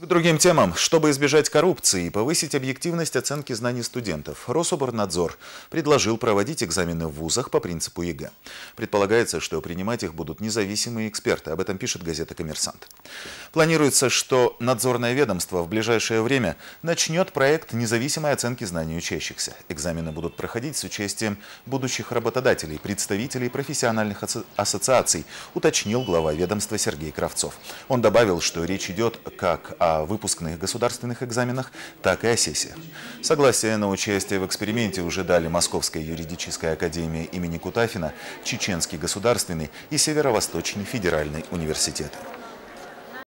К другим темам. Чтобы избежать коррупции и повысить объективность оценки знаний студентов, Рособорнадзор предложил проводить экзамены в вузах по принципу ЕГЭ. Предполагается, что принимать их будут независимые эксперты. Об этом пишет газета «Коммерсант». Планируется, что надзорное ведомство в ближайшее время начнет проект независимой оценки знаний учащихся. Экзамены будут проходить с участием будущих работодателей, представителей профессиональных ассоциаций, уточнил глава ведомства Сергей Кравцов. Он добавил, что речь идет как о выпускных государственных экзаменах, так и о сессиях. Согласие на участие в эксперименте уже дали Московская юридическая академия имени Кутафина, Чеченский государственный и Северо-Восточный федеральный университеты.